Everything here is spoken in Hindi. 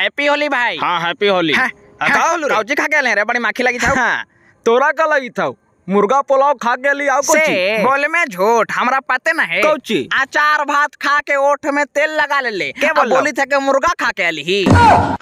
हैप्पी होली भाई हाँ हैप्पी होली हाँ, हाँ, का खा के ले रे बड़ी माखी लगी था हाँ, तोरा का लगी था मुर्गा पुलाव खा के लिए आओ से बोल में झूठ हमारा पते ना है कौची अचार भात खा के ओठ में तेल लगा ले ले क्या बोली था के मुर्गा खा के ली ही हाँ।